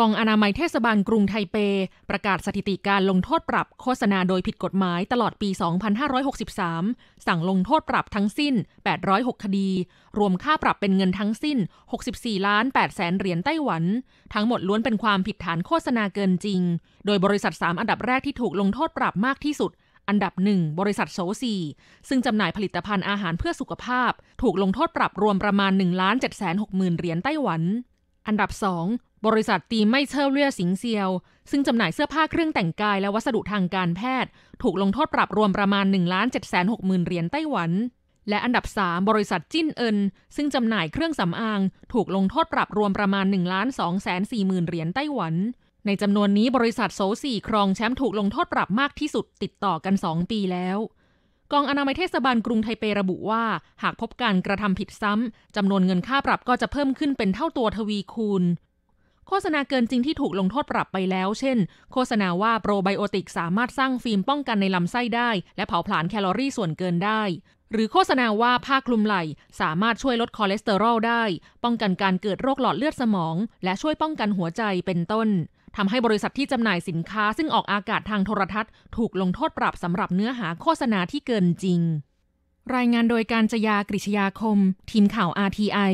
กองอนามัยเทศบาลกรุงไทเปประกาศสถิติการลงโทษปรับโฆษณาโดยผิดกฎหมายตลอดปี 2563 สั่งลงโทษปรับทั้งสิ้น 806 คดี รวมค่าปรับเป็นเงินทั้งสิ้น 64ล้าน8แสนเหรียญไต้หวัน ทั้งหมดล้วนเป็นความผิดฐานโฆษณาเกินจริง โดยบริษัท 3 อันดับแรกที่ถูกลงโทษปรับมากที่สุด อันดับหนึ่งบริษัทโซซีซึ่งจำหน่ายผลิตภัณฑ์อาหารเพื่อสุขภาพ ถูกลงโทษปรับรวมประมาณ1ล้าน7 6 0 0 0 เหรียญไต้หวันอันดับ2บริษัท ตีไม่เชิ่์เลียสิงเซียว ซึ่งจำหน่ายเสื้อผ้าเครื่องแต่งกายและวัสดุทางการแพทย์ ถูกลงโทษปรับรวมประมาณ 1 7 6ล0 0 0เหรียญไต้หวัน และอันดับ 3 บริษัทจิ้นเอิน ซึ่งจำหน่ายเครื่องสำอาง ถูกลงโทษปรับรวมประมาณ 1 2 4 0 0 0 0เหรียญไต้หวัน ในจำนวนนี้บริษัทโซสี่ครองแชมป์ถูกลงโทษปรับมากที่สุดติดต่อกัน2ปีแล้วกองอนามัยเทศบาลกรุงไทเประบุว่า หากพบการกระทำผิดซ้ำ จำนวนเงินค่าปรับก็จะเพิ่มขึ้นเป็นเท่าตัวทวีคูณ โฆษณาเกินจริงที่ถูกลงโทษปรับไปแล้ว เช่น โฆษณาว่าโปรไบโอติกสามารถสร้างฟิล์มป้องกันในลำไส้ได้ และเผาผลาญแคลอรี่ส่วนเกินได้ หรือโฆษณาว่าผ้าคลุมไหล่สามารถช่วยลดคอเลสเตอรอลได้ ป้องกันการเกิดโรคหลอดเลือดสมอง และช่วยป้องกันหัวใจเป็นต้นทำให้บริษัทที่จำหน่ายสินค้าซึ่งออกอากาศทางโทรทัศน์ถูกลงโทษปรับสำหรับเนื้อหาโฆษณาที่เกินจริง รายงานโดยการจยากริชยาคม ทีมข่าว RTI